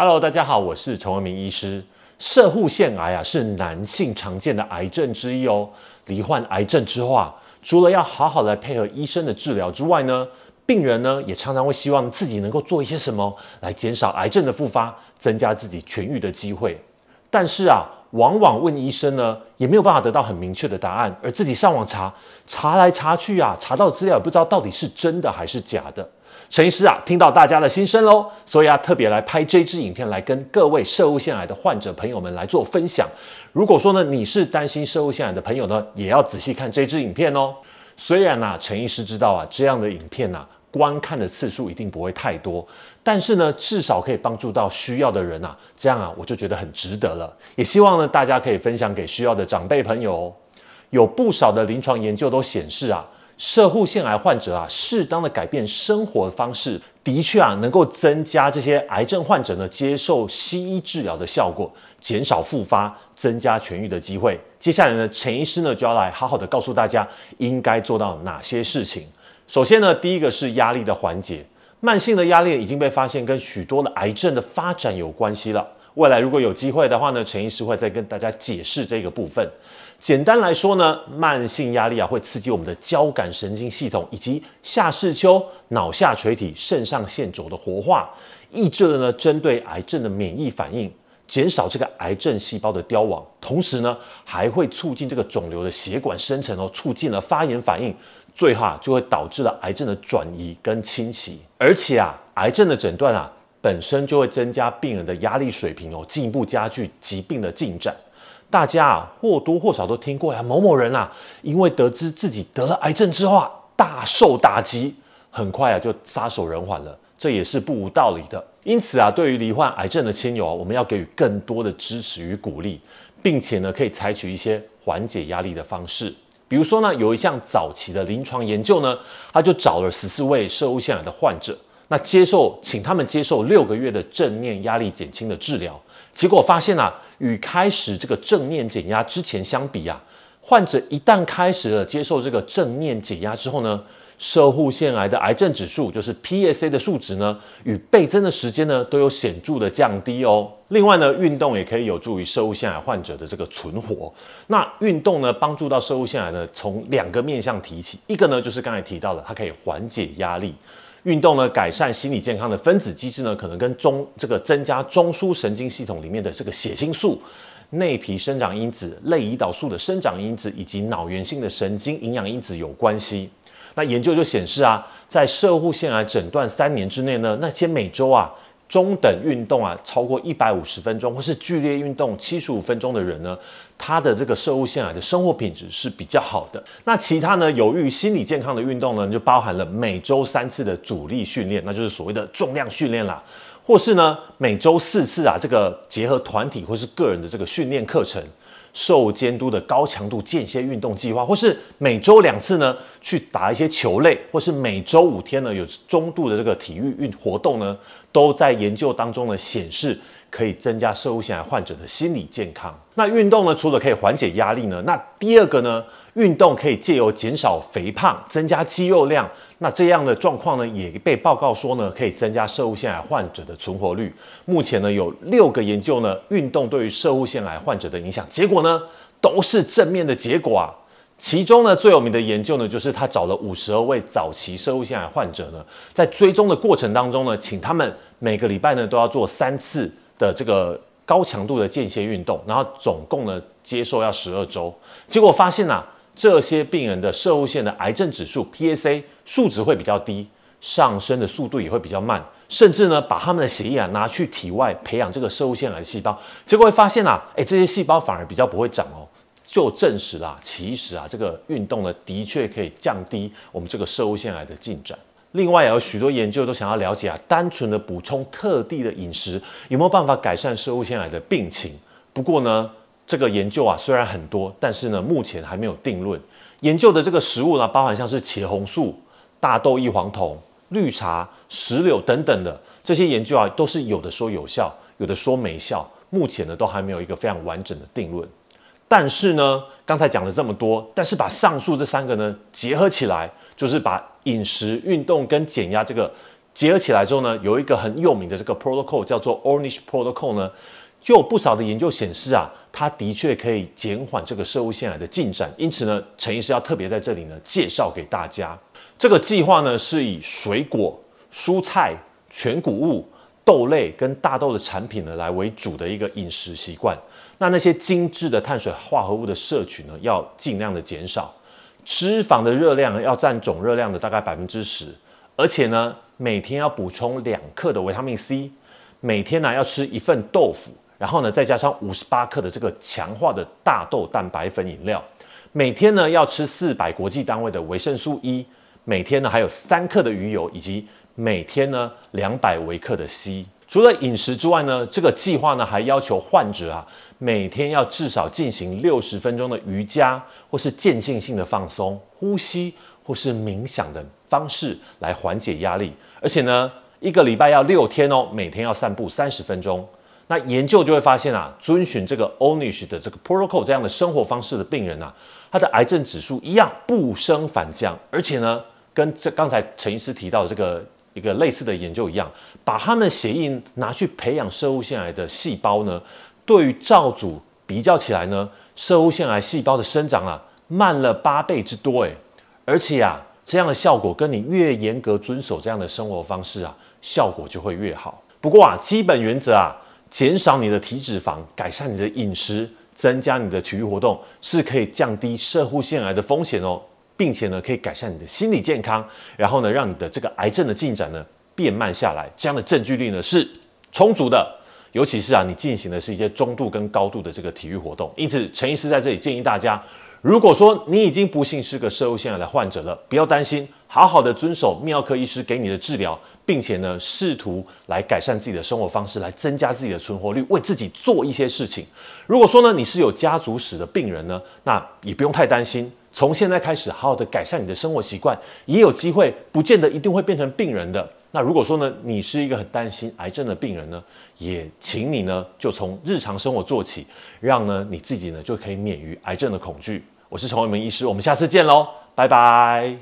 Hello，大家好，我是陈文明医师。射护腺癌啊，是男性常见的癌症之一哦。罹患癌症之后啊，除了要好好来配合医生的治疗之外呢，病人呢也常常会希望自己能够做一些什么，来减少癌症的复发，增加自己痊愈的机会。但是啊，往往问医生呢，也没有办法得到很明确的答案，而自己上网查，查来查去啊，查到资料也不知道到底是真的还是假的。陈医师啊，听到大家的心声喽，所以啊，特别来拍这支影片来跟各位射母腺癌的患者朋友们来做分享。如果说呢，你是担心射母腺癌的朋友呢，也要仔细看这支影片哦。虽然呢，陈医师知道啊，这样的影片呢，观看的次数一定不会太多，但是呢，至少可以帮助到需要的人呐，这样啊，我就觉得很值得了。也希望呢，大家可以分享给需要的长辈朋友。有不少的临床研究都显示啊。射护腺癌患者啊，适当的改变生活方式，的确啊，能够增加这些癌症患者呢接受西医治疗的效果，减少复发，增加痊愈的机会。接下来呢，陈医师呢就要来好好的告诉大家应该做到哪些事情。首先呢，第一个是压力的缓解，慢性的压力已经被发现跟许多的癌症的发展有关系了。未来如果有机会的话呢，陈医师会再跟大家解释这个部分。简单来说呢，慢性压力啊会刺激我们的交感神经系统以及下视丘、脑下垂体、肾上腺轴的活化，抑制了呢针对癌症的免疫反应，减少这个癌症细胞的凋亡，同时呢还会促进这个肿瘤的血管生成哦，促进了发炎反应，最后啊就会导致了癌症的转移跟侵袭。而且啊，癌症的诊断啊。本身就会增加病人的压力水平哦，进一步加剧疾病的进展。大家啊或多或少都听过呀，某某人啊，因为得知自己得了癌症之后啊，大受打击，很快啊就撒手人寰了，这也是不无道理的。因此啊，对于罹患癌症的亲友，啊，我们要给予更多的支持与鼓励，并且呢，可以采取一些缓解压力的方式。比如说呢，有一项早期的临床研究呢，他就找了十四位涉乌腺癌的患者。那接受，请他们接受六个月的正念压力减轻的治疗，结果发现啊，与开始这个正念减压之前相比啊，患者一旦开始了接受这个正念减压之后呢，射护腺癌的癌症指数，就是 PSA 的数值呢，与倍增的时间呢，都有显著的降低哦。另外呢，运动也可以有助于射护腺癌患者的这个存活。那运动呢，帮助到射护腺癌呢，从两个面向提起，一个呢，就是刚才提到的，它可以缓解压力。运动呢，改善心理健康的分子机制呢，可能跟中这个增加中枢神经系统里面的这个血清素、内皮生长因子、类胰岛素的生长因子以及脑源性的神经营养因子有关系。那研究就显示啊，在社户腺癌诊断三年之内呢，那些每周啊。中等运动啊，超过一百五十分钟，或是剧烈运动七十五分钟的人呢，他的这个瘦素腺癌的生活品质是比较好的。那其他呢，有益心理健康的运动呢，就包含了每周三次的阻力训练，那就是所谓的重量训练啦，或是呢每周四次啊，这个结合团体或是个人的这个训练课程，受监督的高强度间歇运动计划，或是每周两次呢，去打一些球类，或是每周五天呢，有中度的这个体育运活动呢。都在研究当中呢，显示可以增加射母腺癌患者的心理健康。那运动呢，除了可以缓解压力呢，那第二个呢，运动可以借由减少肥胖、增加肌肉量，那这样的状况呢，也被报告说呢，可以增加射母腺癌患者的存活率。目前呢，有六个研究呢，运动对于射母腺癌患者的影响，结果呢，都是正面的结果啊。其中呢最有名的研究呢，就是他找了五十二位早期射物腺癌患者呢，在追踪的过程当中呢，请他们每个礼拜呢都要做三次的这个高强度的间歇运动，然后总共呢接受要十二周。结果发现啊，这些病人的射物腺的癌症指数 PSA 数值会比较低，上升的速度也会比较慢，甚至呢把他们的血液啊拿去体外培养这个射物腺癌细胞，结果会发现啊，哎这些细胞反而比较不会长哦。就证实啦，其实啊，这个运动呢，的确可以降低我们这个食物腺癌的进展。另外，也有许多研究都想要了解啊，单纯的补充特定的饮食有没有办法改善食物腺癌的病情。不过呢，这个研究啊，虽然很多，但是呢，目前还没有定论。研究的这个食物呢，包含像是茄红素、大豆异黄酮、绿茶、石榴等等的这些研究啊，都是有的说有效，有的说没效。目前呢，都还没有一个非常完整的定论。但是呢，刚才讲了这么多，但是把上述这三个呢结合起来，就是把饮食、运动跟减压这个结合起来之后呢，有一个很有名的这个 protocol 叫做 Ornish protocol 呢，就有不少的研究显示啊，它的确可以减缓这个射物腺癌的进展。因此呢，陈医师要特别在这里呢介绍给大家，这个计划呢是以水果、蔬菜、全谷物、豆类跟大豆的产品呢来为主的一个饮食习惯。那那些精致的碳水化合物的摄取呢，要尽量的减少，脂肪的热量要占总热量的大概百分之十，而且呢，每天要补充两克的维他命 C，每天呢要吃一份豆腐，然后呢再加上五十八克的这个强化的大豆蛋白粉饮料，每天呢要吃四百国际单位的维生素 E，每天呢还有三克的鱼油，以及每天呢两百微克的 C。除了饮食之外呢，这个计划呢还要求患者啊每天要至少进行六十分钟的瑜伽，或是渐进性的放松、呼吸或是冥想的方式来缓解压力。而且呢，一个礼拜要六天哦，每天要散步三十分钟。那研究就会发现啊，遵循这个 Onish 的这个 Protocol 这样的生活方式的病人啊，他的癌症指数一样不升反降，而且呢，跟这刚才陈医师提到这个。一个类似的研究一样，把他们的鞋印拿去培养肾腺癌的细胞呢，对照组比较起来呢，肾腺癌细胞的生长啊慢了八倍之多诶，而且啊，这样的效果跟你越严格遵守这样的生活方式啊，效果就会越好。不过啊，基本原则啊，减少你的体脂肪，改善你的饮食，增加你的体育活动，是可以降低肾腺癌的风险哦。并且呢，可以改善你的心理健康，然后呢，让你的这个癌症的进展呢变慢下来，这样的证据力呢是充足的。尤其是啊，你进行的是一些中度跟高度的这个体育活动，因此陈医师在这里建议大家。如果说你已经不幸是个射入腺癌的患者了，不要担心，好好的遵守泌尿科医师给你的治疗，并且呢，试图来改善自己的生活方式，来增加自己的存活率，为自己做一些事情。如果说呢，你是有家族史的病人呢，那也不用太担心，从现在开始好好的改善你的生活习惯，也有机会，不见得一定会变成病人的。那如果说呢，你是一个很担心癌症的病人呢，也请你呢就从日常生活做起，让呢你自己呢就可以免于癌症的恐惧。我是陈伟明医师，我们下次见喽，拜拜。